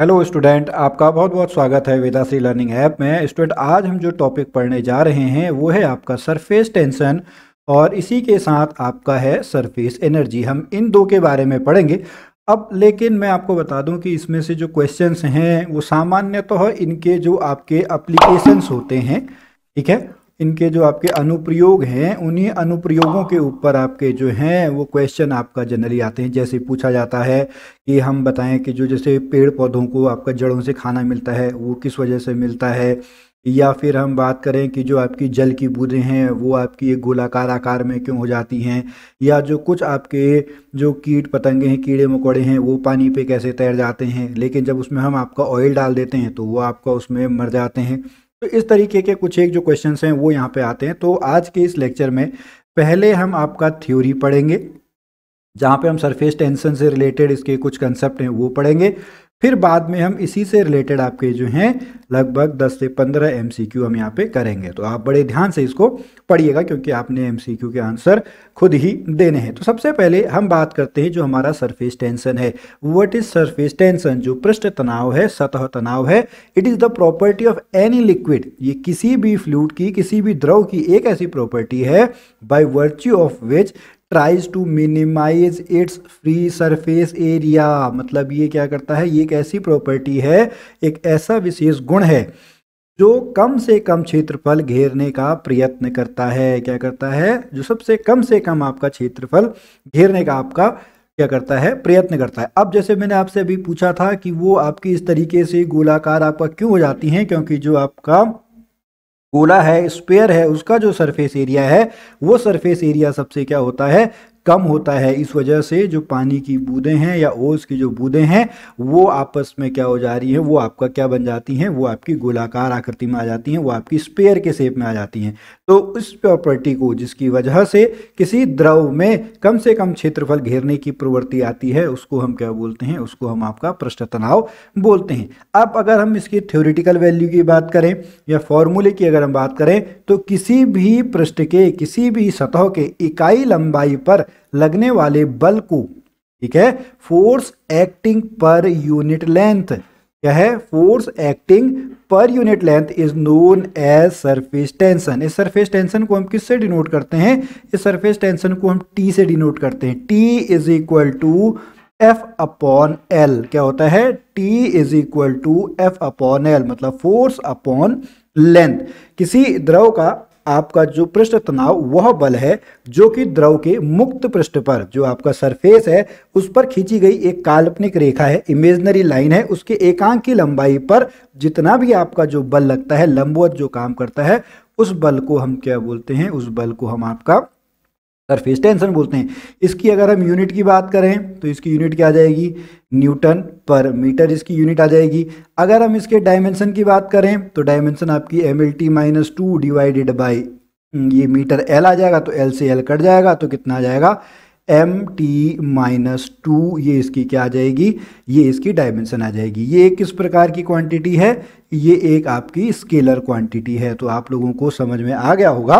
hello student आपका बहुत बहुत स्वागत है वेदाश्री लर्निंग ऐप में स्टूडेंट आज हम जो टॉपिक पढ़ने जा रहे हैं वो है आपका सरफेस टेंशन और इसी के साथ आपका है सरफेस एनर्जी हम इन दो के बारे में पढ़ेंगे अब लेकिन मैं आपको बता दूं कि इसमें से जो क्वेश्चंस हैं वो सामान्यतः तो इनके जो आपके अप्लीकेशंस होते हैं ठीक है इनके जो आपके अनुप्रयोग हैं उन्हीं अनुप्रयोगों के ऊपर आपके जो हैं वो क्वेश्चन आपका जनरली आते हैं जैसे पूछा जाता है कि हम बताएं कि जो जैसे पेड़ पौधों को आपका जड़ों से खाना मिलता है वो किस वजह से मिलता है या फिर हम बात करें कि जो आपकी जल की बूंदें हैं वो आपकी एक गोलाकार आकार में क्यों हो जाती हैं या जो कुछ आपके जो कीट पतंगे हैं कीड़े मकोड़े हैं वो पानी पे कैसे तैर जाते हैं लेकिन जब उसमें हम आपका ऑयल डाल देते हैं तो वो आपका उसमें मर जाते हैं तो इस तरीके के कुछ एक जो क्वेश्चंस हैं वो यहाँ पे आते हैं तो आज के इस लेक्चर में पहले हम आपका थ्योरी पढ़ेंगे जहाँ पे हम सरफेस टेंशन से रिलेटेड इसके कुछ कंसेप्ट हैं वो पढ़ेंगे फिर बाद में हम इसी से रिलेटेड आपके जो हैं लगभग 10 से 15 एम हम यहाँ पे करेंगे तो आप बड़े ध्यान से इसको पढ़िएगा क्योंकि आपने एम के आंसर खुद ही देने हैं तो सबसे पहले हम बात करते हैं जो हमारा सरफेस टेंशन है वट इज सरफेस टेंशन जो पृष्ठ तनाव है सतह तनाव है it is the property of any liquid ये किसी भी फ्लूड की किसी भी द्रव की एक ऐसी प्रॉपर्टी है by virtue of which tries to minimize its free surface area मतलब ये क्या करता है ये एक ऐसी प्रॉपर्टी है एक ऐसा विशेष गुण है जो कम से कम क्षेत्रफल घेरने का प्रयत्न करता है क्या करता है जो सबसे कम से कम आपका क्षेत्रफल घेरने का आपका क्या करता है प्रयत्न करता है अब जैसे मैंने आपसे अभी पूछा था कि वो आपकी इस तरीके से गोलाकार आपका क्यों हो जाती हैं क्योंकि जो आपका गोला है स्पेयर है उसका जो सरफेस एरिया है वो सरफेस एरिया सबसे क्या होता है कम होता है इस वजह से जो पानी की बूंदें हैं या ओस की जो बूंदें हैं वो आपस में क्या हो जा रही है वो आपका क्या बन जाती हैं वो आपकी गोलाकार आकृति में आ जाती हैं वो आपकी स्पेयर के शेप में आ जाती हैं तो उस प्रॉपर्टी को जिसकी वजह से किसी द्रव में कम से कम क्षेत्रफल घेरने की प्रवृत्ति आती है उसको हम क्या बोलते हैं उसको हम आपका पृष्ठ तनाव बोलते हैं अब अगर हम इसकी थ्योरिटिकल वैल्यू की बात करें या फॉर्मूले की अगर हम बात करें तो किसी भी पृष्ठ के किसी भी सतह के इकाई लंबाई पर लगने वाले बल को ठीक है force acting per unit length क्या है force acting per unit length is known as surface tension इस सरफेस टेंशन को हम किससे डिनोट करते हैं इस सरफेस टेंशन को हम टी से डिनोट करते हैं T is equal to F upon L क्या होता है T is equal to F upon L मतलब फोर्स अपॉन लेंथ किसी द्रव का आपका जो पृष्ठ तनाव वह बल है जो कि द्रव के मुक्त पृष्ठ पर जो आपका सरफेस है उस पर खींची गई एक काल्पनिक रेखा है इमेजनरी लाइन है उसके एकांक की लंबाई पर जितना भी आपका जो बल लगता है लंबवत जो काम करता है उस बल को हम क्या बोलते हैं उस बल को हम आपका सरफेस टेंशन बोलते हैं इसकी अगर हम यूनिट की बात करें तो इसकी यूनिट क्या आ जाएगी न्यूटन पर मीटर इसकी यूनिट आ जाएगी अगर हम इसके डायमेंशन की बात करें तो डायमेंशन आपकी M L T minus two divided by hmm, ये मीटर एल आ जाएगा तो एल से एल कट जाएगा तो कितना आ जाएगा एम टी माइनस टू ये इसकी क्या आ जाएगी ये इसकी डायमेंशन आ जाएगी ये एक किस प्रकार की क्वांटिटी है ये एक आपकी स्केलर क्वांटिटी है तो आप लोगों को समझ में आ गया होगा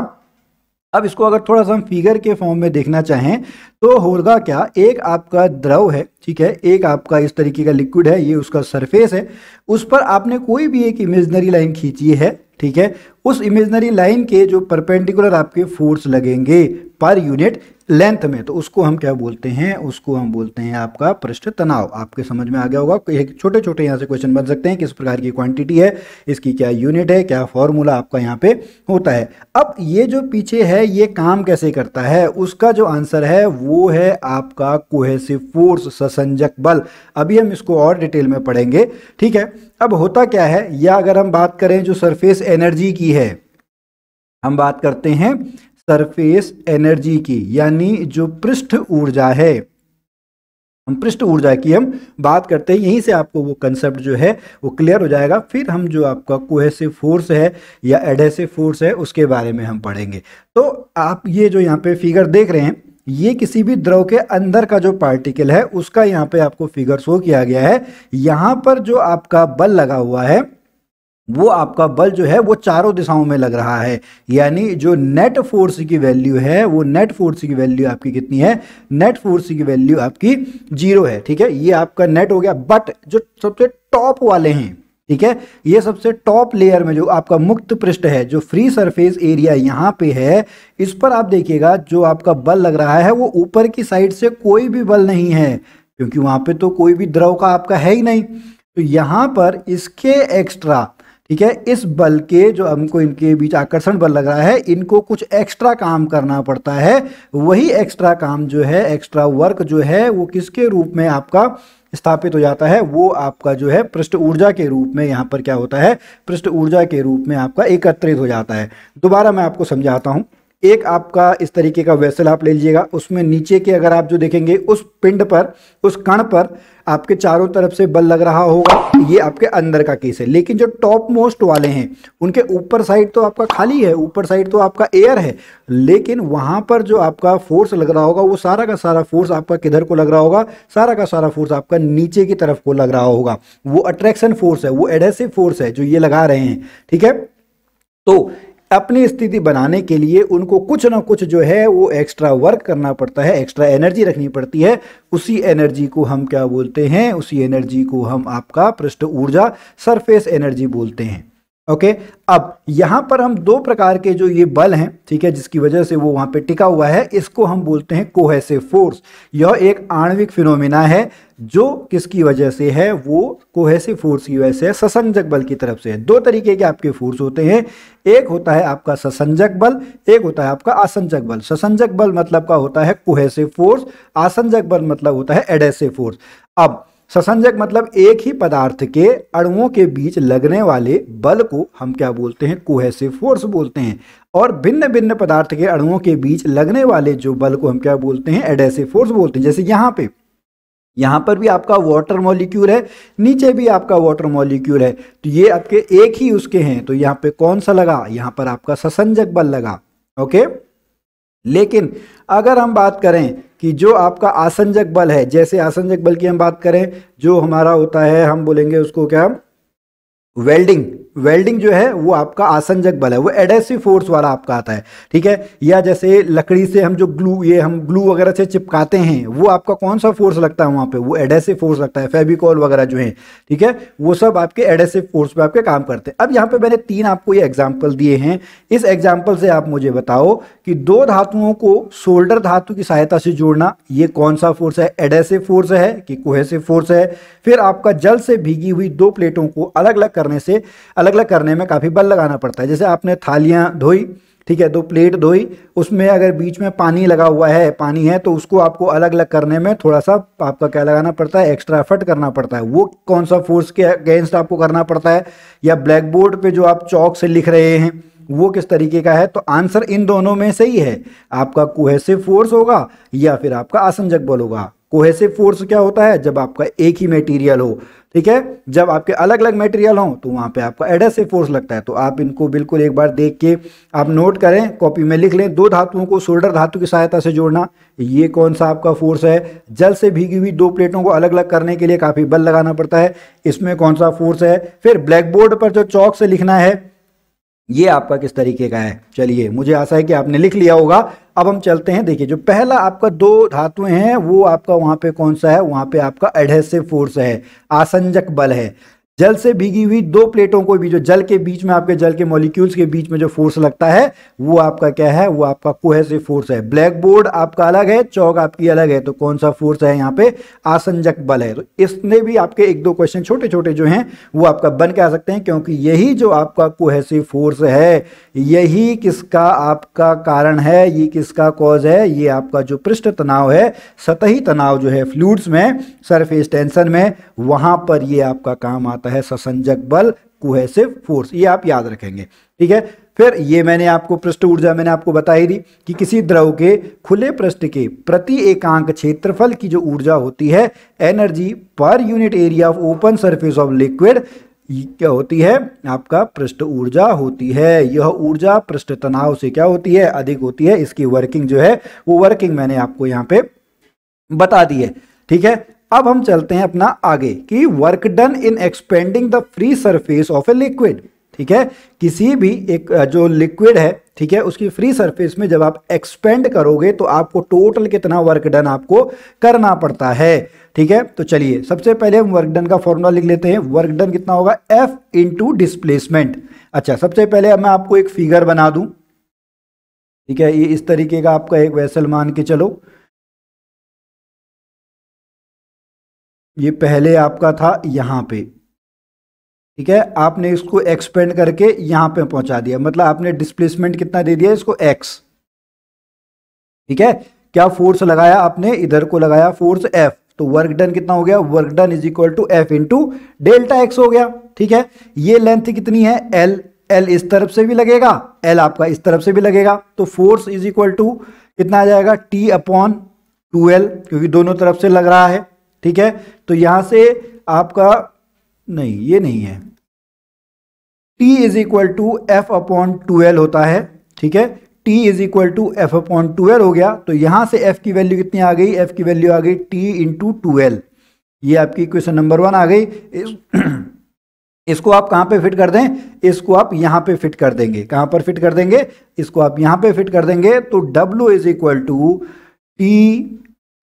अब इसको अगर थोड़ा सा हम फिगर के फॉर्म में देखना चाहें तो होगा क्या एक आपका द्रव है ठीक है एक आपका इस तरीके का लिक्विड है ये उसका सरफेस है उस पर आपने कोई भी एक इमेजनरी लाइन खींची है ठीक है उस इमेजनरी लाइन के जो परपेंडिकुलर आपके फोर्स लगेंगे पर यूनिट लेंथ में तो उसको हम क्या बोलते हैं उसको हम बोलते हैं आपका पृष्ठ तनाव आपके समझ में आ गया होगा छोटे छोटे यहाँ से क्वेश्चन बन सकते हैं किस प्रकार की क्वांटिटी है इसकी क्या यूनिट है क्या फॉर्मूला आपका यहाँ पे होता है अब ये जो पीछे है ये काम कैसे करता है उसका जो आंसर है वो है आपका कोहेसिव फोर्स ससंजक बल अभी हम इसको और डिटेल में पढ़ेंगे ठीक है अब होता क्या है या अगर हम बात करें जो सरफेस एनर्जी की है हम बात करते हैं सरफेस एनर्जी की यानी जो पृष्ठ ऊर्जा है हम पृष्ठ ऊर्जा की हम बात करते हैं यहीं से आपको वो कंसेप्ट जो है वो क्लियर हो जाएगा फिर हम जो आपका कोहेसिव फोर्स है या एडहेसिव फोर्स है उसके बारे में हम पढ़ेंगे तो आप ये जो यहाँ पे फिगर देख रहे हैं ये किसी भी द्रव के अंदर का जो पार्टिकल है उसका यहाँ पे आपको फिगर शो किया गया है यहाँ पर जो आपका बल लगा हुआ है वो आपका बल जो है वो चारों दिशाओं में लग रहा है यानी जो नेट फोर्स की वैल्यू है वो नेट फोर्स की वैल्यू आपकी कितनी है नेट फोर्स की वैल्यू आपकी जीरो है ठीक है ये आपका नेट हो गया बट जो सबसे टॉप वाले हैं ठीक है ये सबसे टॉप लेयर में जो आपका मुक्त पृष्ठ है जो फ्री सरफेस एरिया यहाँ पे है इस पर आप देखिएगा जो आपका बल लग रहा है वो ऊपर की साइड से कोई भी बल नहीं है क्योंकि वहां पे तो कोई भी द्रव का आपका है ही नहीं तो यहाँ पर इसके एक्स्ट्रा ठीक है इस बल के जो हमको इनके बीच आकर्षण बल लग रहा है इनको कुछ एक्स्ट्रा काम करना पड़ता है वही एक्स्ट्रा काम जो है एक्स्ट्रा वर्क जो है वो किसके रूप में आपका स्थापित हो जाता है वो आपका जो है पृष्ठ ऊर्जा के रूप में यहाँ पर क्या होता है पृष्ठ ऊर्जा के रूप में आपका एकत्रित हो जाता है दोबारा मैं आपको समझाता हूँ एक आपका इस तरीके का वेसल आप ले लीजिएगा उसमें नीचे के अगर आप जो देखेंगे उस पिंड पर उस कण पर आपके चारों तरफ से बल लग रहा होगा ये आपके अंदर का केस है लेकिन जो टॉप मोस्ट वाले हैं उनके ऊपर साइड तो आपका खाली है ऊपर साइड तो आपका एयर है लेकिन वहां पर जो आपका फोर्स लग रहा होगा वो सारा का सारा फोर्स आपका किधर को लग रहा होगा सारा का सारा फोर्स आपका नीचे की तरफ को लग रहा होगा वो अट्रैक्शन फोर्स है वो एडेसिव फोर्स है जो ये लगा रहे हैं ठीक है तो अपनी स्थिति बनाने के लिए उनको कुछ ना कुछ जो है वो एक्स्ट्रा वर्क करना पड़ता है एक्स्ट्रा एनर्जी रखनी पड़ती है उसी एनर्जी को हम क्या बोलते हैं उसी एनर्जी को हम आपका पृष्ठ ऊर्जा सरफेस एनर्जी बोलते हैं ओके अब यहां पर हम दो प्रकार के जो ये बल हैं ठीक है जिसकी वजह से वो वहां पे टिका हुआ है इसको हम बोलते हैं कोहेसिव फोर्स यह एक आणविक फिनोमिना है जो किसकी वजह से है वो कोहेसिव फोर्स की वजह से ससंजक बल की तरफ से है दो तरीके के आपके फोर्स होते हैं एक होता है आपका ससंजक बल एक होता है आपका आसंजक बल ससंजक बल मतलब का होता है कोहेसिव फोर्स आसंजक बल मतलब होता है एडेसिव फोर्स अब ससंजक मतलब एक ही पदार्थ के अणुओं के बीच लगने वाले बल को हम क्या बोलते हैं कोहेसिव फोर्स बोलते हैं और भिन्न भिन्न पदार्थ के अणुओं के बीच लगने वाले जो बल को हम क्या बोलते हैं एडेसिव फोर्स बोलते हैं जैसे यहाँ पे यहाँ पर भी आपका वाटर मॉलिक्यूल है नीचे भी आपका वाटर मॉलिक्यूल है तो ये आपके एक ही उसके हैं तो यहाँ पे कौन सा लगा यहाँ पर आपका ससंजक बल लगा ओके लेकिन अगर हम बात करें कि जो आपका आसंजक बल है जैसे आसंजक बल की हम बात करें जो हमारा होता है हम बोलेंगे उसको क्या वेल्डिंग वेल्डिंग जो है वो आपका आसंजक बल है वो एडेसिव फोर्स वाला आपका आता है ठीक है या जैसे लकड़ी से हम जो ग्लू ये हम ग्लू वगैरह से चिपकाते हैं वो आपका कौन सा फोर्स लगता है वहाँ पे वो एडेसिव फोर्स लगता है फेबिकॉल वगैरह जो है ठीक है वो सब आपके एडेसिव फोर्स पे आपके काम करते हैं अब यहाँ पे मैंने तीन आपको ये एग्जाम्पल दिए हैं इस एग्जाम्पल से आप मुझे बताओ कि दो धातुओं को शोल्डर धातु की सहायता से जोड़ना ये कौन सा फोर्स है एडेसिव फोर्स है कि कोहेसिव फोर्स है फिर आपका जल से भीगी हुई दो प्लेटों को अलग अलग करने से अलग अलग करने में काफ़ी बल लगाना पड़ता है जैसे आपने थालियाँ धोई ठीक है दो प्लेट धोई उसमें अगर बीच में पानी लगा हुआ है पानी है तो उसको आपको अलग अलग करने में थोड़ा सा आपका क्या लगाना पड़ता है एक्स्ट्रा एफर्ट करना पड़ता है वो कौन सा फोर्स के अगेंस्ट आपको करना पड़ता है या ब्लैक बोर्ड पर जो आप चौक से लिख रहे हैं वो किस तरीके का है तो आंसर इन दोनों में सही है आपका कुहेसिव फोर्स होगा या फिर आपका आसंजक बल होगा कोहेसिव फोर्स क्या होता है जब आपका एक ही मेटीरियल हो ठीक है जब आपके अलग अलग मेटेरियल हो तो वहां पे आपका एडेसिव फोर्स लगता है तो आप इनको बिल्कुल एक बार देख के आप नोट करें कॉपी में लिख लें दो धातुओं को सोल्डर धातु की सहायता से जोड़ना ये कौन सा आपका फोर्स है जल से भीगी हुई दो प्लेटों को अलग अलग करने के लिए काफ़ी बल लगाना पड़ता है इसमें कौन सा फोर्स है फिर ब्लैक बोर्ड पर जो चौक से लिखना है ये आपका किस तरीके का है चलिए मुझे आशा है कि आपने लिख लिया होगा अब हम चलते हैं देखिए जो पहला आपका दो धातुएं हैं वो आपका वहां पे कौन सा है वहां पे आपका एडहेसिव फोर्स है आसंजक बल है जल से भीगी हुई दो प्लेटों को भी जो जल के बीच में आपके जल के मॉलिक्यूल्स के बीच में जो फोर्स लगता है वो आपका क्या है वो आपका कोहेसिव फोर्स है ब्लैक बोर्ड आपका अलग है चौक आपकी अलग है तो कौन सा फोर्स है यहाँ पे आसंजक बल है तो इसने भी आपके एक दो क्वेश्चन छोटे छोटे जो हैं वो आपका बन के आ सकते हैं क्योंकि यही जो आपका कोहेसिव फोर्स है यही किसका आपका कारण है ये किसका कॉज है ये आपका जो पृष्ठ तनाव है सतही तनाव जो है फ्लूड्स में सरफेस टेंशन में वहां पर ये आपका काम आता मानता है ससंजक बल कुहेसिव फोर्स ये आप याद रखेंगे ठीक है फिर ये मैंने आपको पृष्ठ ऊर्जा मैंने आपको बता ही दी कि किसी द्रव के खुले पृष्ठ के प्रति एकांक क्षेत्रफल की जो ऊर्जा होती है energy per unit area of open surface of liquid क्या होती है आपका पृष्ठ ऊर्जा होती है यह ऊर्जा पृष्ठ तनाव से क्या होती है अधिक होती है इसकी वर्किंग जो है वो वर्किंग मैंने आपको यहाँ पे बता दी है ठीक है अब हम चलते हैं अपना आगे कि work done in expanding the free surface of a liquid ठीक है किसी भी एक जो लिक्विड है ठीक है उसकी फ्री सरफेस में जब आप एक्सपेंड करोगे तो आपको टोटल कितना वर्क डन आपको करना पड़ता है ठीक है तो चलिए सबसे पहले हम वर्क डन का फॉर्मूला लिख लेते हैं वर्क डन कितना होगा एफ इंटू डिस्प्लेसमेंट अच्छा सबसे पहले मैं आपको एक फिगर बना दू ठीक है ये इस तरीके का आपका एक वैसल मान के चलो ये पहले आपका था यहाँ पे ठीक है आपने इसको एक्सपेंड करके यहाँ पे पहुंचा दिया मतलब आपने डिस्प्लेसमेंट कितना दे दिया इसको एक्स ठीक है क्या फोर्स लगाया आपने इधर को लगाया फोर्स एफ तो वर्क डन कितना हो गया work done is equal to F into delta X हो गया ठीक है ये लेंथ कितनी है एल एल इस तरफ से भी लगेगा एल आपका इस तरफ से भी लगेगा तो फोर्स इज इक्वल टू कितना आ जाएगा टी अपॉन टू एल क्योंकि दोनों तरफ से लग रहा है ठीक है तो यहां से आपका नहीं ये नहीं है T is equal to F upon two L होता है ठीक है T is equal to F upon twelve हो गया तो यहां से एफ की वैल्यू कितनी आ गई एफ की वैल्यू आ गई टी इंटू टूएल ये आपकी क्वेश्चन नंबर वन आ गई इस, इसको आप कहां पे फिट कर दें इसको आप यहां पे फिट कर देंगे कहां पर फिट कर देंगे इसको आप यहां पे फिट कर देंगे तो w is equal to T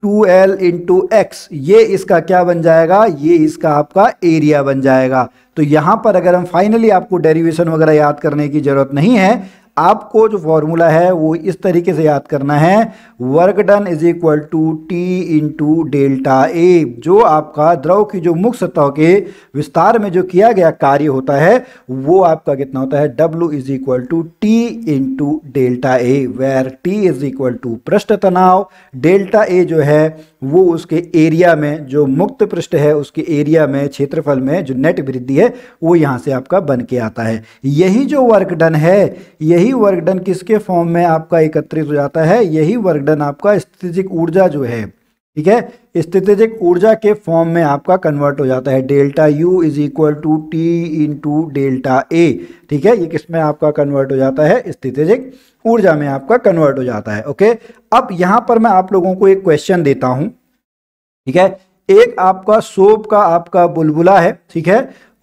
two L into X ये इसका क्या बन जाएगा ये इसका आपका एरिया बन जाएगा तो यहां पर अगर हम फाइनली आपको डेरिवेशन वगैरह याद करने की जरूरत नहीं है आपको जो फॉर्मूला है वो इस तरीके से याद करना है work done is equal to T into delta A जो आपका द्रव की जो मुख्य सतह के विस्तार में जो किया गया कार्य होता है वो आपका कितना होता है W is equal to T into delta A where T is equal to पृष्ठ तनाव डेल्टा ए जो है वो उसके एरिया में जो मुक्त पृष्ठ है उसके एरिया में क्षेत्रफल में जो नेट वृद्धि है वो यहाँ से आपका बन के आता है यही जो वर्क डन है यही यही वर्क डन किसके फॉर्म में आपका एकत्रित हो जाता है यही वर्क डन आपका स्थितिजिक ऊर्जा जो है ठीक है स्थितिजिक ऊर्जा के फॉर्म में आपका कन्वर्ट हो जाता है delta U is equal to T into delta A ठीक है ये किसमें आपका कन्वर्ट हो जाता है स्थितिजिक ऊर्जा में आपका कन्वर्ट हो जाता है ओके अब यहां पर मैं आप लोगों को एक क्वेश्चन देता हूं ठीक है एक आपका सोप का आपका बुलबुला है ठीक है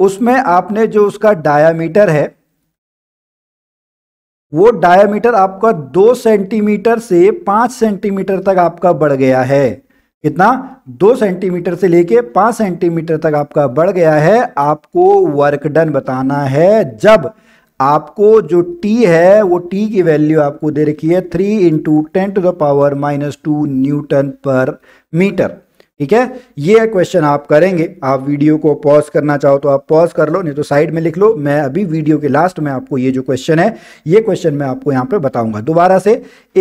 उसमें आपने जो उसका डायामीटर है वो डायमीटर आपका दो सेंटीमीटर से पांच सेंटीमीटर तक आपका बढ़ गया है कितना दो सेंटीमीटर से लेके पांच सेंटीमीटर तक आपका बढ़ गया है आपको वर्क डन बताना है जब आपको जो टी है वो टी की वैल्यू आपको दे रखी है three into ten to the power minus two newton per meter ठीक है ये क्वेश्चन आप करेंगे आप वीडियो को पॉज करना चाहो तो आप पॉज कर लो नहीं तो साइड में लिख लो मैं अभी वीडियो के लास्ट में आपको ये जो क्वेश्चन है ये क्वेश्चन मैं आपको यहाँ पे बताऊंगा दोबारा से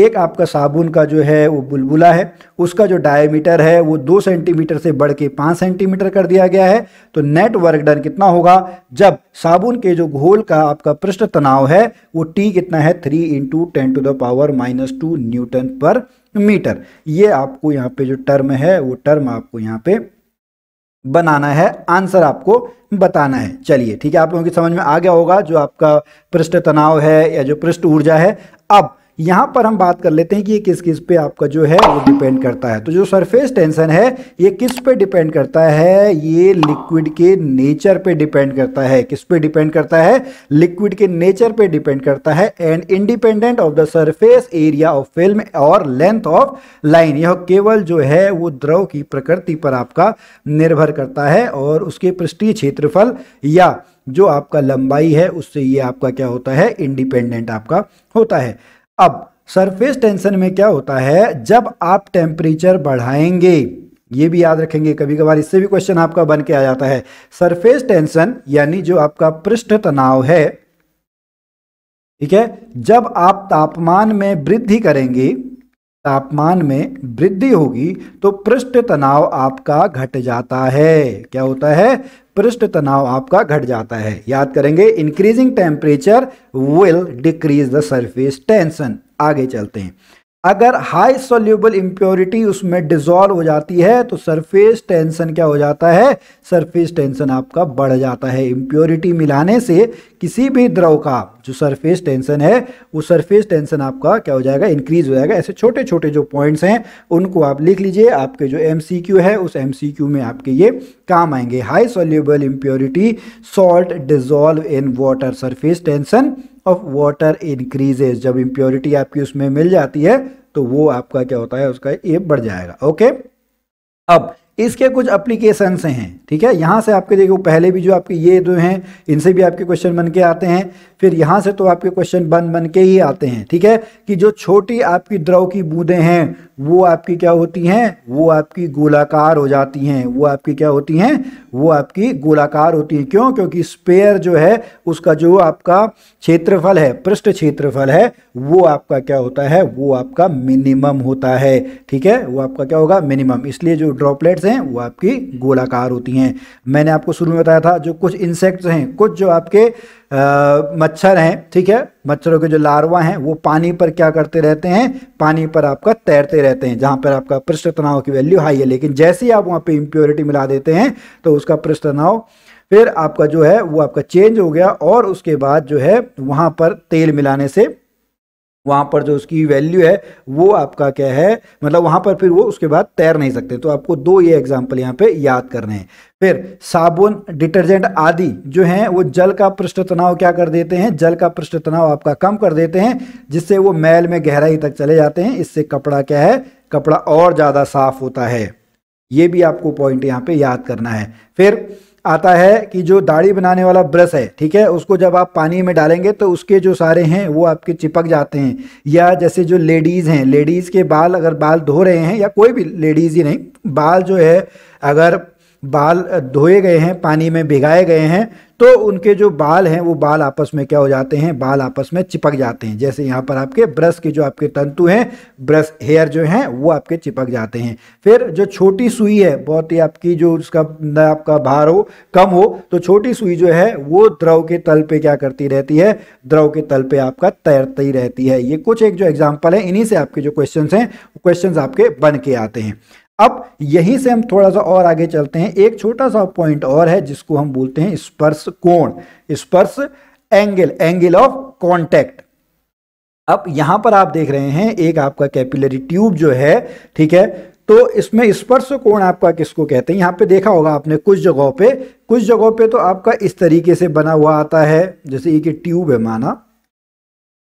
एक आपका साबुन का जो है वो बुलबुला है उसका जो डायमीटर है वो दो सेंटीमीटर से बढ़ के पाँच सेंटीमीटर कर दिया गया है तो नेट वर्क डन कितना होगा जब साबुन के जो घोल का आपका पृष्ठ तनाव है वो टी कितना है three into ten to the power minus two newton per meter ये आपको यहाँ पे जो टर्म है वो टर्म आपको यहाँ पे बनाना है आंसर आपको बताना है चलिए ठीक है आप लोगों की समझ में आ गया होगा जो आपका पृष्ठ तनाव है या जो पृष्ठ ऊर्जा है अब यहाँ पर हम बात कर लेते हैं कि ये किस किस पे आपका जो है वो डिपेंड करता है तो जो सरफेस टेंशन है ये किस पे डिपेंड करता है ये लिक्विड के नेचर पे डिपेंड करता है किस पे डिपेंड करता है लिक्विड के नेचर पे डिपेंड करता है and independent of the surface area of film और लेंथ ऑफ लाइन यह केवल जो है वो द्रव की प्रकृति पर आपका निर्भर करता है और उसके पृष्ठीय क्षेत्रफल या जो आपका लंबाई है उससे ये आपका क्या होता है इंडिपेंडेंट आपका होता है अब सरफेस टेंशन में क्या होता है जब आप टेम्परेचर बढ़ाएंगे ये भी याद रखेंगे कभी कभार इससे भी क्वेश्चन आपका बन के आ जाता है सरफेस टेंशन यानी जो आपका पृष्ठ तनाव है ठीक है जब आप तापमान में वृद्धि करेंगे तापमान में वृद्धि होगी तो पृष्ठ तनाव आपका घट जाता है क्या होता है पृष्ठ तनाव आपका घट जाता है याद करेंगे increasing temperature will decrease the surface tension आगे चलते हैं अगर हाई सोल्यूबल इम्प्योरिटी उसमें डिजॉल्व हो जाती है तो सरफेस टेंशन क्या हो जाता है सरफेस टेंशन आपका बढ़ जाता है इम्प्योरिटी मिलाने से किसी भी द्रव का जो सरफेस टेंशन है वो सरफेस टेंशन आपका क्या हो जाएगा इंक्रीज हो जाएगा ऐसे छोटे छोटे जो पॉइंट्स हैं उनको आप लिख लीजिए आपके जो एम है उस एम में आपके ये काम आएंगे high soluble impurity salt dissolve in water surface tension of water increases जब इम्प्योरिटी आपकी उसमें मिल जाती है तो वो आपका क्या होता है उसका ये बढ़ जाएगा ओके अब इसके कुछ अप्लीकेशन हैं ठीक है यहाँ से आपके देखो पहले भी जो आपके ये दो हैं इनसे भी आपके क्वेश्चन बन के आते हैं फिर यहाँ से तो आपके क्वेश्चन बन बन के ही आते हैं ठीक है कि जो छोटी आपकी द्रव की बूंदें हैं वो आपकी क्या होती हैं वो आपकी गोलाकार हो जाती हैं वो आपकी क्या होती हैं वो आपकी गोलाकार होती हैं क्यों क्योंकि स्पेयर जो है उसका जो आपका क्षेत्रफल है पृष्ठ क्षेत्रफल है वो आपका क्या होता है वो आपका मिनिमम होता है ठीक है वो आपका क्या होगा मिनिमम इसलिए जो ड्रॉपलेट्स हैं वो आपकी गोलाकार होती हैं मैंने आपको शुरू में बताया था जो कुछ इंसेक्ट्स हैं कुछ जो आपके आ, मच्छर हैं ठीक है मच्छरों के जो लार्वा हैं वो पानी पर क्या करते रहते हैं पानी पर आपका तैरते रहते हैं जहाँ पर आपका पृष्ठ तनाव की वैल्यू हाई है लेकिन जैसे ही आप वहाँ पर इम्प्योरिटी मिला देते हैं तो उसका पृष्ठ तनाव फिर आपका जो है वो आपका चेंज हो गया और उसके बाद जो है वहाँ पर तेल मिलाने से वहां पर जो उसकी वैल्यू है वो आपका क्या है मतलब वहां पर फिर वो उसके बाद तैर नहीं सकते तो आपको दो ये एग्जाम्पल यहाँ पे याद करने हैं फिर साबुन डिटर्जेंट आदि जो हैं वो जल का पृष्ठ तनाव क्या कर देते हैं जल का पृष्ठ तनाव आपका कम कर देते हैं जिससे वो मैल में गहराई तक चले जाते हैं इससे कपड़ा क्या है कपड़ा और ज़्यादा साफ होता है ये भी आपको पॉइंट यहाँ पे याद करना है फिर आता है कि जो दाढ़ी बनाने वाला ब्रश है ठीक है उसको जब आप पानी में डालेंगे तो उसके जो सारे हैं वो आपके चिपक जाते हैं या जैसे जो लेडीज़ हैं लेडीज़ के बाल अगर बाल धो रहे हैं या कोई भी लेडीज़ ही नहीं बाल जो है अगर बाल धोए गए हैं पानी में भिगाए गए हैं तो उनके जो बाल हैं वो बाल आपस में क्या हो जाते हैं बाल आपस में चिपक जाते हैं जैसे यहाँ पर आपके ब्रश के जो आपके तंतु हैं ब्रश हेयर जो हैं वो आपके चिपक जाते हैं फिर जो छोटी सुई है बहुत ही आपकी जो उसका आपका भार हो कम हो तो छोटी सुई जो है वो द्रव के तल पर क्या करती रहती है द्रव के तल पर आपका तैरती रहती है ये कुछ एक जो एग्जाम्पल है इन्हीं से आपके जो क्वेश्चन हैं क्वेश्चन आपके बन के आते हैं अब यहीं से हम थोड़ा सा और आगे चलते हैं एक छोटा सा पॉइंट और है जिसको हम बोलते हैं स्पर्श कोण स्पर्श एंगल एंगल ऑफ कॉन्टैक्ट अब यहां पर आप देख रहे हैं एक आपका कैपिलरी ट्यूब जो है ठीक है तो इसमें स्पर्श कोण आपका किसको कहते हैं यहां पे देखा होगा आपने कुछ जगहों पे कुछ जगहों पे तो आपका इस तरीके से बना हुआ आता है जैसे एक ट्यूब है माना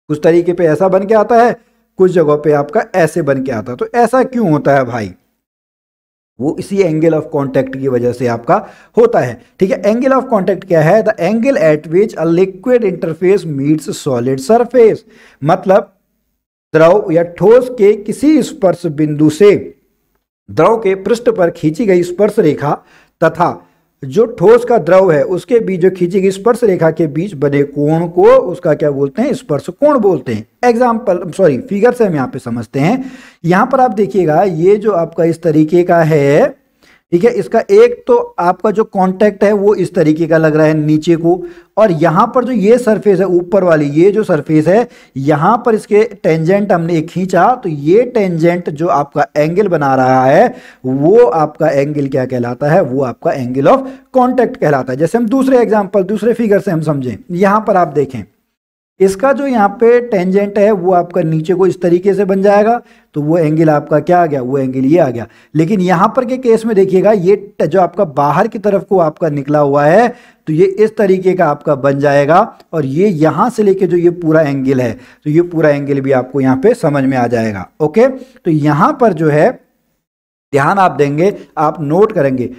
कुछ तरीके पे ऐसा बन के आता है कुछ जगहों पे आपका ऐसे बन के आता है तो ऐसा क्यों होता है भाई वो इसी एंगल ऑफ कॉन्टैक्ट की वजह से आपका होता है ठीक है एंगल ऑफ कॉन्टैक्ट क्या है the angle at which a liquid interface meets solid surface मतलब द्रव या ठोस के किसी स्पर्श बिंदु से द्रव के पृष्ठ पर खींची गई स्पर्श रेखा तथा जो ठोस का द्रव है उसके बीच जो खींची गई स्पर्श रेखा के बीच बने कोण को उसका क्या बोलते हैं स्पर्श कोण बोलते हैं एग्जाम्पल सॉरी फिगर से हम यहाँ पे समझते हैं यहां पर आप देखिएगा ये जो आपका इस तरीके का है ठीक है इसका एक तो आपका जो कांटेक्ट है वो इस तरीके का लग रहा है नीचे को और यहां पर जो ये सरफेस है ऊपर वाली ये जो सरफेस है यहां पर इसके टेंजेंट हमने एक खींचा तो ये टेंजेंट जो आपका एंगल बना रहा है वो आपका एंगल क्या कहलाता है वो आपका एंगल ऑफ कॉन्टैक्ट कहलाता है जैसे हम दूसरे एग्जाम्पल दूसरे फिगर से हम समझें यहां पर आप देखें इसका जो यहाँ पे टेंजेंट है वो आपका नीचे को इस तरीके से बन जाएगा तो वो एंगल आपका क्या आ गया वो एंगल ये आ गया लेकिन यहाँ पर के केस में देखिएगा ये जो आपका बाहर की तरफ को आपका निकला हुआ है तो ये इस तरीके का आपका बन जाएगा और ये यहाँ से लेके जो ये पूरा एंगल है तो ये पूरा एंगल भी आपको यहाँ पे समझ में आ जाएगा ओके तो यहाँ पर जो है ध्यान आप देंगे आप नोट करेंगे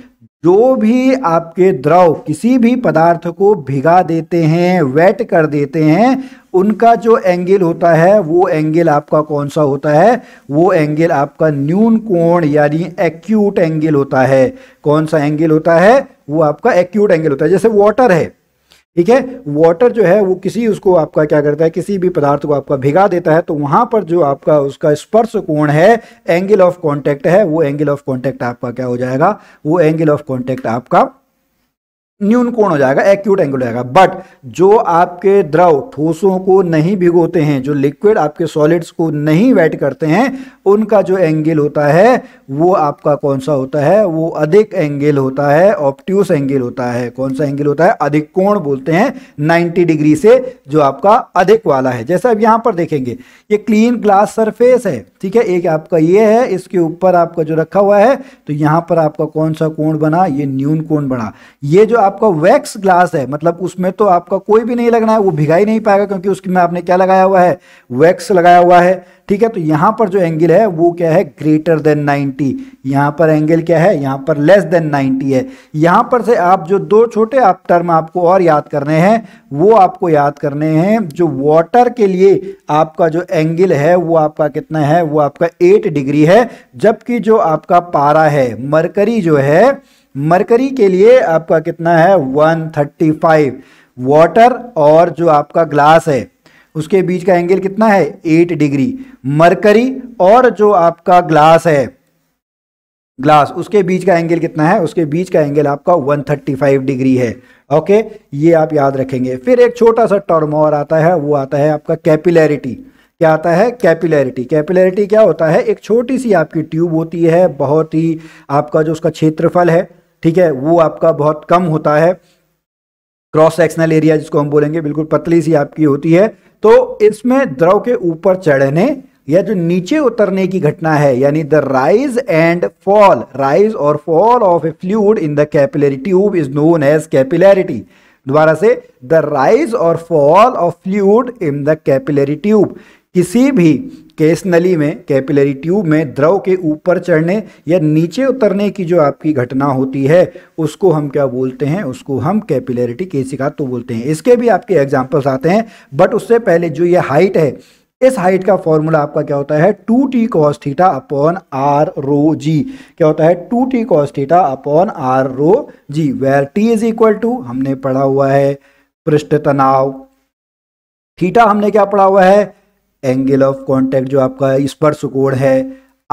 जो भी आपके द्रव किसी भी पदार्थ को भिगा देते हैं वेट कर देते हैं उनका जो एंगल होता है वो एंगल आपका कौन सा होता है वो एंगल आपका न्यून कोण यानी एक्यूट एंगल होता है कौन सा एंगल होता है वो आपका एक्यूट एंगल होता है जैसे वाटर है ठीक है वाटर जो है वो किसी उसको आपका क्या करता है किसी भी पदार्थ को आपका भिगा देता है तो वहां पर जो आपका उसका स्पर्श कोण है एंगल ऑफ कॉन्टेक्ट है वो एंगल ऑफ कॉन्टेक्ट आपका क्या हो जाएगा वो एंगल ऑफ कॉन्टेक्ट आपका न्यून कोण हो जाएगा एक्यूट एंगल हो जाएगा बट जो आपके द्रव ठोसों को नहीं भिगोते हैं जो लिक्विड आपके सॉलिड्स को नहीं वेट करते हैं उनका जो एंगल होता है वो आपका कौन सा होता है वो अधिक एंगल होता है ऑप्टिस एंगल होता है कौन सा एंगल होता है अधिक कोण बोलते हैं नाइन्टी डिग्री से जो आपका अधिक वाला है जैसे अब यहाँ पर देखेंगे ये क्लीन ग्लास सरफेस है ठीक है एक आपका ये है इसके ऊपर आपका जो रखा हुआ है तो यहाँ पर आपका कौन सा कोण बना ये न्यून कोण बना ये जो आप आपका वैक्स ग्लास है मतलब उसमें तो आपका कोई भी नहीं लगना है वो भिगा ही नहीं पाएगा क्योंकि उसके में आपने क्या लगाया हुआ है वैक्स लगाया हुआ है ठीक है तो यहां पर जो एंगल है वो क्या है ग्रेटर देन 90 यहां पर एंगल क्या है यहां पर लेस देन 90 है यहां पर से आप जो दो छोटे आप टर्म आपको और याद करने हैं वो आपको याद करने हैं जो वाटर के लिए आपका जो एंगल है वो आपका कितना है वो आपका 8 डिग्री है जबकि जो आपका पारा है मरकरी जो है मरकरी के लिए आपका कितना है 135 वाटर और जो आपका ग्लास है उसके बीच का एंगल कितना है 8 डिग्री मरकरी और जो आपका ग्लास है ग्लास उसके बीच का एंगल कितना है उसके बीच का एंगल आपका 135 डिग्री है ओके ये आप याद रखेंगे फिर एक छोटा सा टर्म और आता है वो आता है आपका कैपिलैरिटी क्या आता है कैपिलैरिटी कैपिलैरिटी क्या होता है एक छोटी सी आपकी ट्यूब होती है बहुत ही आपका जो उसका क्षेत्रफल है ठीक है वो आपका बहुत कम होता है क्रॉस सेक्शनल एरिया जिसको हम बोलेंगे बिल्कुल पतली सी आपकी होती है तो इसमें द्रव के ऊपर चढ़ने या जो नीचे उतरने की घटना है यानी the rise and fall rise और fall of a fluid in the capillary tube is known as capillarity दोबारा से द राइज और fall of fluid in the capillary tube किसी भी केस नली में कैपिलरी ट्यूब में द्रव के ऊपर चढ़ने या नीचे उतरने की जो आपकी घटना होती है उसको हम क्या बोलते हैं उसको हम कैपिलरिटी केसिका तो बोलते हैं इसके भी आपके एग्जाम्पल्स आते हैं बट उससे पहले जो ये हाइट है इस हाइट का फॉर्मूला आपका क्या होता है two T cos theta theta upon R rho G क्या होता है two T cos theta upon R rho G where T is equal to हमने पढ़ा हुआ है पृष्ठ तनाव थीटा हमने क्या पढ़ा हुआ है एंगल ऑफ कॉन्टैक्ट जो आपका स्पर्श कोण है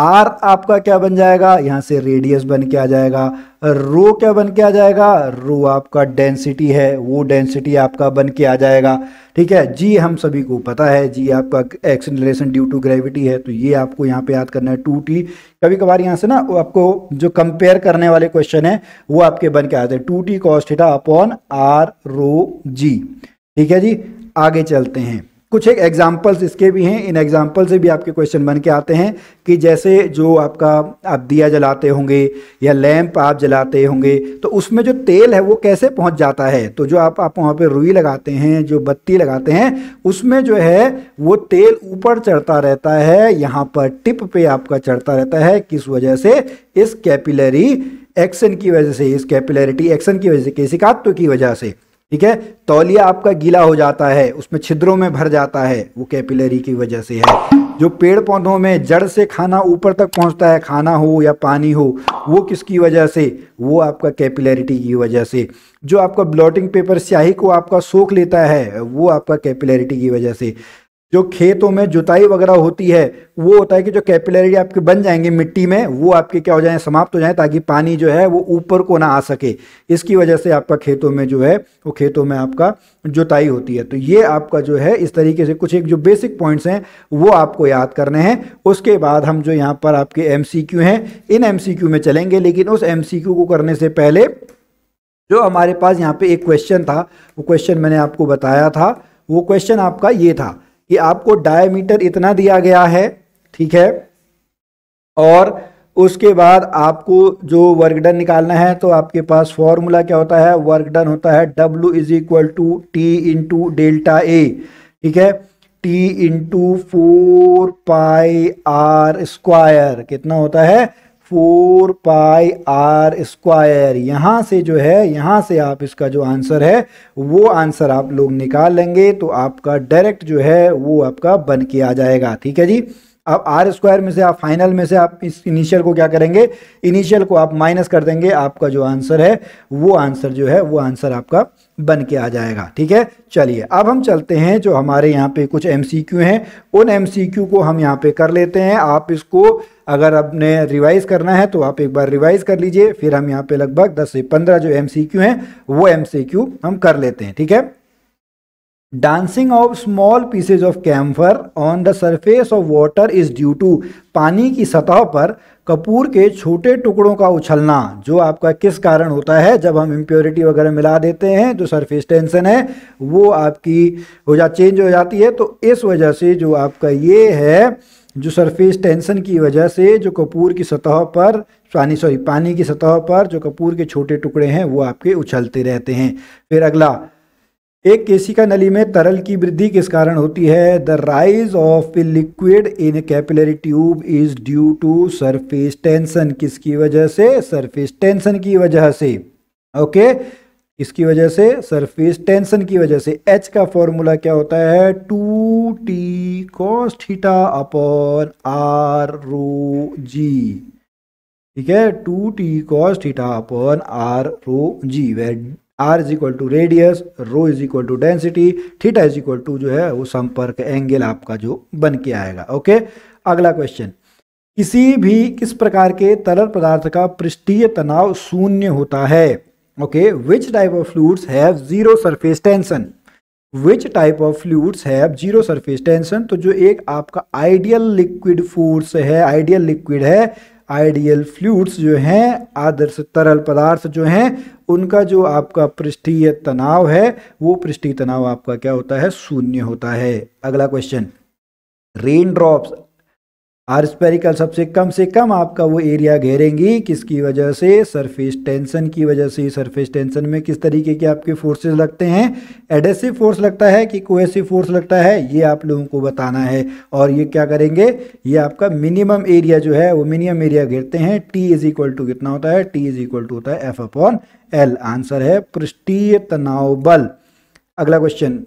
आर आपका क्या बन जाएगा यहाँ से रेडियस बन के आ जाएगा रो क्या बन के आ जाएगा रो आपका डेंसिटी है वो डेंसिटी आपका बन के आ जाएगा ठीक है जी हम सभी को पता है जी आपका एक्सलेशन ड्यू टू ग्रेविटी है तो ये आपको यहाँ पे याद करना है टू टी कभी कभार यहाँ से ना आपको जो कंपेयर करने वाले क्वेश्चन है वो आपके बन के आते हैं two T cos theta upon R rho G ठीक है जी आगे चलते हैं कुछ एक एग्जाम्पल्स इसके भी हैं इन एग्जाम्पल से भी आपके क्वेश्चन बन के आते हैं कि जैसे जो आपका आप दिया जलाते होंगे या लैंप आप जलाते होंगे तो उसमें जो तेल है वो कैसे पहुंच जाता है तो जो आप आप वहाँ पे रुई लगाते हैं जो बत्ती लगाते हैं उसमें जो है वो तेल ऊपर चढ़ता रहता है यहाँ पर टिप पे आपका चढ़ता रहता है किस वजह से इस कैपिलरी एक्शन की वजह से इस कैपिलरिटी एक्शन की वजह से किसी कात्व की वजह से ठीक है तौलिया आपका गीला हो जाता है उसमें छिद्रों में भर जाता है वो कैपिलरी की वजह से है जो पेड़ पौधों में जड़ से खाना ऊपर तक पहुंचता है खाना हो या पानी हो वो किसकी वजह से वो आपका कैपिलरिटी की वजह से जो आपका ब्लॉटिंग पेपर स्याही को आपका सोख लेता है वो आपका कैपिलरिटी की वजह से जो खेतों में जुताई वगैरह होती है वो होता है कि जो कैपिलरी आपके बन जाएंगे मिट्टी में वो आपके क्या हो जाए समाप्त हो जाए ताकि पानी जो है वो ऊपर को ना आ सके इसकी वजह से आपका खेतों में जो है वो खेतों में आपका जुताई होती है तो ये आपका जो है इस तरीके से कुछ एक जो बेसिक पॉइंट्स हैं वो आपको याद करने हैं उसके बाद हम जो यहाँ पर आपके एम हैं इन एम में चलेंगे लेकिन उस एम को करने से पहले जो हमारे पास यहाँ पर एक क्वेश्चन था वो क्वेश्चन मैंने आपको बताया था वो क्वेश्चन आपका ये था कि आपको डायमीटर इतना दिया गया है ठीक है और उसके बाद आपको जो वर्क डन निकालना है तो आपके पास फॉर्मूला क्या होता है वर्क डन होता है W is equal to T into delta A ठीक है T into four pi R square कितना होता है फोर पाई आर स्क्वायर यहाँ से जो है यहाँ से आप इसका जो आंसर है वो आंसर आप लोग निकाल लेंगे तो आपका डायरेक्ट जो है वो आपका बन के आ जाएगा ठीक है जी अब आर स्क्वायर में से आप फाइनल में से आप इस इनिशियल को क्या करेंगे इनिशियल को आप माइनस कर देंगे आपका जो आंसर है वो आंसर जो है वो आंसर आपका बन के आ जाएगा ठीक है चलिए अब हम चलते हैं जो हमारे यहाँ पे कुछ एम हैं उन एम को हम यहाँ पे कर लेते हैं आप इसको अगर आपने रिवाइज करना है तो आप एक बार रिवाइज कर लीजिए फिर हम यहाँ पे लगभग 10 से 15 जो एम हैं वो एम हम कर लेते हैं ठीक है dancing of small pieces of camphor on the surface of water is due to पानी की सतह पर कपूर के छोटे टुकड़ों का उछलना जो आपका किस कारण होता है जब हम इम्प्योरिटी वगैरह मिला देते हैं जो सरफेस टेंशन है वो आपकी हो जा चेंज हो जाती है तो इस वजह से जो आपका ये है जो सरफेस टेंशन की वजह से जो कपूर की सतह पर पानी सॉरी पानी की सतह पर जो कपूर के छोटे टुकड़े हैं वो आपके उछलते रहते हैं फिर अगला एक केसिका नली में तरल की वृद्धि किस कारण होती है the rise of a liquid in a capillary tube is due to surface tension किसकी वजह से सरफेस टेंशन की वजह से ओके इसकी वजह से सरफेस टेंशन की वजह से एच का फॉर्मूला क्या होता है two T cos theta upon R rho G ठीक है two T cos theta upon R rho G where R is equal to radius rho is equal to density theta is equal to जो है वो संपर्क angle आपका जो बन के आएगा ओके अगला क्वेश्चन किसी भी किस प्रकार के तरल पदार्थ का पृष्ठीय तनाव शून्य होता है okay which type of fluids have zero surface tension which type of fluids have zero surface tension तो जो एक आपका आइडियल लिक्विड फोर्स है आइडियल लिक्विड है आइडियल फ्लूड्स जो हैं आदर्श तरल पदार्थ जो हैं उनका जो आपका पृष्ठीय तनाव है वो पृष्ठीय तनाव आपका क्या होता है शून्य होता है अगला क्वेश्चन रेन ड्रॉप्स आर्सपेरिकल सबसे कम से कम आपका वो एरिया घेरेंगी किसकी वजह से सरफेस टेंशन की वजह से सरफेस टेंशन में किस तरीके के आपके फोर्सेस लगते हैं एडेसिव फोर्स लगता है कि कोएसिव फोर्स लगता है ये आप लोगों को बताना है और ये क्या करेंगे ये आपका मिनिमम एरिया जो है वो मिनिमम एरिया घेरते हैं टी इज इक्वल टू कितना होता है टी इज इक्वल टू होता है एफ अपॉन एल आंसर है पृष्ठीय तनाव बल अगला क्वेश्चन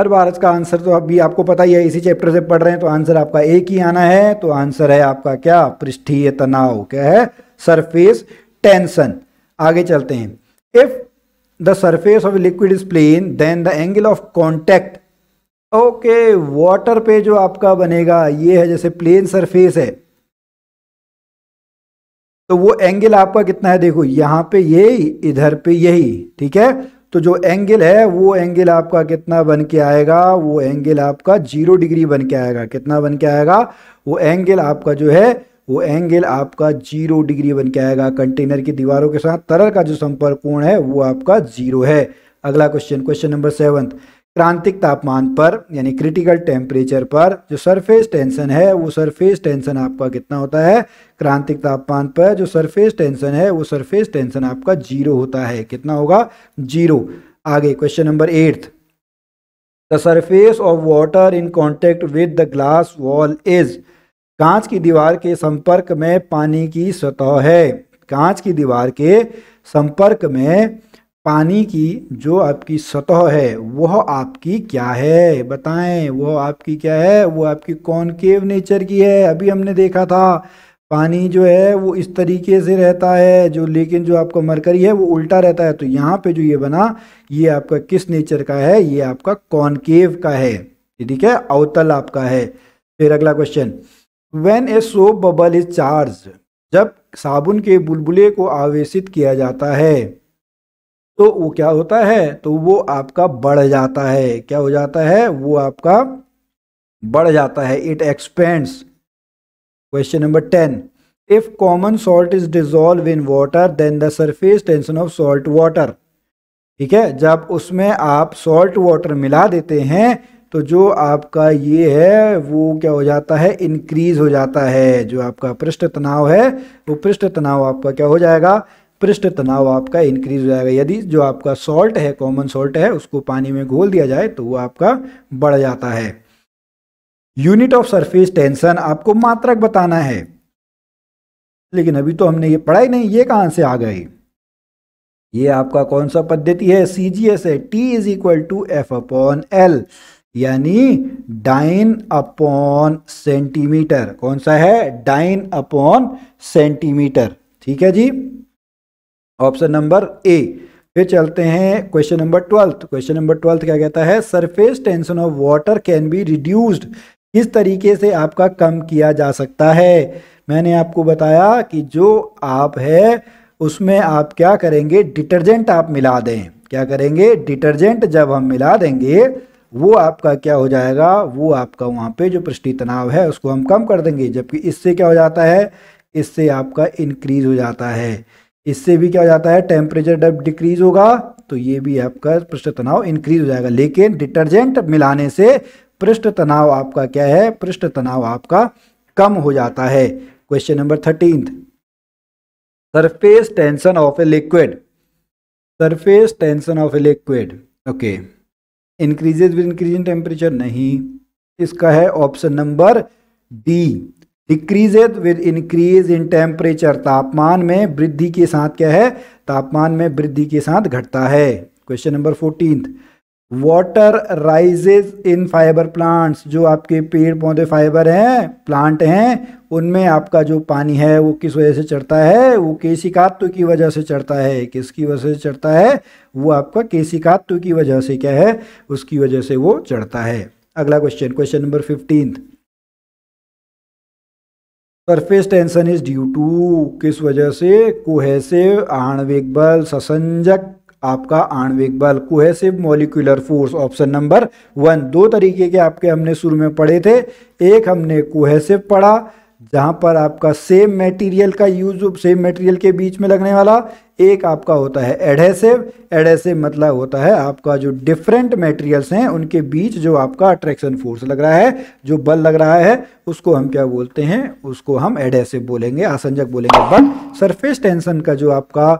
हर बार इसका आंसर तो अभी आपको पता ही है इसी चैप्टर से पढ़ रहे हैं तो आंसर आपका एक ही आना है तो आंसर है आपका क्या पृष्ठीय तनाव क्या है सरफेस टेंशन आगे चलते हैं if the surface of liquid is plane then the angle of contact okay water पे जो आपका बनेगा ये है जैसे प्लेन सरफेस है तो वो एंगल आपका कितना है देखो यहां पे यही इधर पे यही ठीक है तो जो एंगल है वो एंगल आपका कितना बन के आएगा वो एंगल आपका जीरो डिग्री बन के आएगा कितना बन के आएगा वो एंगल आपका जो है वो एंगल आपका जीरो डिग्री बन के आएगा कंटेनर की दीवारों के साथ तरल का जो संपर्क कोण है वो आपका जीरो है अगला क्वेश्चन क्वेश्चन नंबर सेवन क्रांतिक तापमान पर यानी क्रिटिकल टेम्परेचर पर जो सरफेस टेंशन है वो सरफेस टेंशन आपका कितना होता है क्रांतिक तापमान पर जो सरफेस टेंशन है वो सरफेस टेंशन आपका जीरो होता है कितना होगा जीरो आगे question number eighth the surface of water in contact with the glass wall is कांच की दीवार के संपर्क में पानी की सतह है कांच की दीवार के संपर्क में पानी की जो आपकी सतह है वह आपकी क्या है बताएं वह आपकी क्या है वो आपकी कॉनकेव नेचर की है अभी हमने देखा था पानी जो है वो इस तरीके से रहता है जो लेकिन जो आपका मरकरी है वो उल्टा रहता है तो यहाँ पे जो ये बना ये आपका किस नेचर का है ये आपका कॉनकेव का है ठीक है अवतल आपका है फिर अगला question when a soap bubble is charge जब साबुन के बुलबुले को आवेशित किया जाता है तो वो क्या होता है तो वो आपका बढ़ जाता है क्या हो जाता है वो आपका बढ़ जाता है it expands question number ten if common salt is dissolve in water then the surface tension of salt water ठीक है जब उसमें आप सॉल्ट वाटर मिला देते हैं तो जो आपका ये है वो क्या हो जाता है इंक्रीज हो जाता है जो आपका पृष्ठ तनाव है वो पृष्ठ तनाव आपका क्या हो जाएगा पृष्ठ तनाव आपका इंक्रीज हो जाएगा यदि जो आपका सॉल्ट है कॉमन सॉल्ट है उसको पानी में घोल दिया जाए तो वो आपका बढ़ जाता है यूनिट ऑफ सरफेस टेंशन आपको मात्रक बताना है लेकिन अभी तो हमने ये पढ़ाई नहीं ये कहां से आ गई ये आपका कौन सा पद्धति है सी जी एस है T is equal to F upon L यानी डाइन अपॉन सेंटीमीटर कौन सा है डाइन अपॉन सेंटीमीटर ठीक है जी ऑप्शन नंबर ए फिर चलते हैं question number twelfth question number twelfth क्या कहता है surface tension of water can be reduced किस तरीके से आपका कम किया जा सकता है मैंने आपको बताया कि जो आप है उसमें आप क्या करेंगे डिटर्जेंट आप मिला दें क्या करेंगे डिटर्जेंट जब हम मिला देंगे वो आपका क्या हो जाएगा वो आपका वहाँ पे जो पृष्ठी तनाव है उसको हम कम कर देंगे जबकि इससे क्या हो जाता है इससे आपका इंक्रीज हो जाता है इससे भी क्या हो जाता है टेम्परेचर जब डिक्रीज होगा तो ये भी आपका पृष्ठ तनाव इंक्रीज हो जाएगा लेकिन डिटर्जेंट मिलाने से पृष्ठ तनाव आपका क्या है पृष्ठ तनाव आपका कम हो जाता है question number thirteen surface tension of a liquid surface tension of a liquid okay increases with increase in temperature नहीं इसका है option number D decreases with increase in temperature तापमान में वृद्धि के साथ क्या है तापमान में वृद्धि के साथ घटता है question number fourteen water rises in fiber plants जो आपके पेड़ पौधे फाइबर हैं प्लांट हैं उनमें आपका जो पानी है वो किस वजह से चढ़ता है वो केशिकात्व की वजह से चढ़ता है किसकी वजह से चढ़ता है वो आपका केशिकात्व की वजह से क्या है उसकी वजह से वो चढ़ता है अगला question question number fifteenth surface tension is due to किस वजह से कोहेसिव आणविक बल ससंजक आपका आणविक बल cohesive molecular force option number one दो तरीके के आपके हमने शुरू में पढ़े थे एक हमने कोहेसिव पढ़ा जहाँ पर आपका सेम मटेरियल का यूज सेम मटेरियल के बीच में लगने वाला एक आपका होता है एडहेसिव एडहेसिव मतलब होता है आपका जो डिफरेंट मटेरियल्स हैं उनके बीच जो आपका अट्रैक्शन फोर्स लग रहा है जो बल लग रहा है उसको हम क्या बोलते हैं उसको हम एडहेसिव बोलेंगे आसंजक बोलेंगे बट सरफेस टेंशन का जो आपका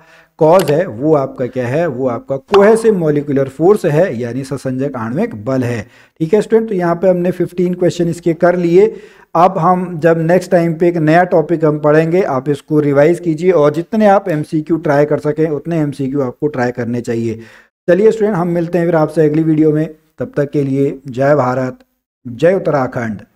कॉज है वो आपका क्या है वो आपका कोहेसिव मोलिकुलर फोर्स है यानी ससंजक आणविक बल है ठीक है स्टूडेंट तो यहाँ पे हमने 15 क्वेश्चन इसके कर लिए अब हम जब नेक्स्ट टाइम पे एक नया टॉपिक हम पढ़ेंगे आप इसको रिवाइज कीजिए और जितने आप एम ट्राई कर सकें उतने एम आपको ट्राई करने चाहिए चलिए स्टूडेंट हम मिलते हैं फिर आपसे अगली वीडियो में तब तक के लिए जय भारत जय उत्तराखंड